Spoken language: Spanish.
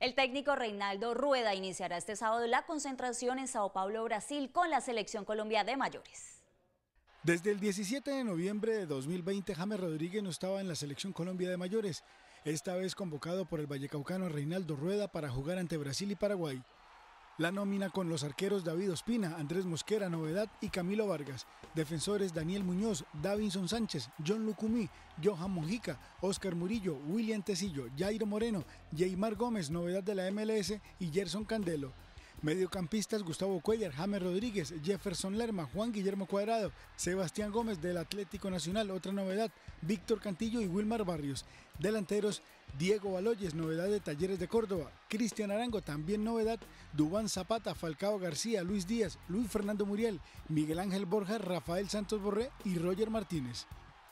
El técnico Reinaldo Rueda iniciará este sábado la concentración en Sao Paulo, Brasil, con la selección Colombia de mayores. Desde el 17 de noviembre de 2020, James Rodríguez no estaba en la selección Colombia de mayores, esta vez convocado por el vallecaucano Reinaldo Rueda para jugar ante Brasil y Paraguay. La nómina con los arqueros David Ospina, Andrés Mosquera, Novedad y Camilo Vargas. Defensores Daniel Muñoz, Davinson Sánchez, John Lucumí, Johan Mojica, Oscar Murillo, William Tecillo, Jairo Moreno, Jaimar Gómez, Novedad de la MLS y Gerson Candelo. Mediocampistas Gustavo Cuellar, James Rodríguez, Jefferson Lerma, Juan Guillermo Cuadrado, Sebastián Gómez del Atlético Nacional, otra novedad, Víctor Cantillo y Wilmar Barrios. Delanteros Diego Baloyes, novedad de Talleres de Córdoba, Cristian Arango, también novedad, Dubán Zapata, Falcao García, Luis Díaz, Luis Fernando Muriel, Miguel Ángel Borja, Rafael Santos Borré y Roger Martínez.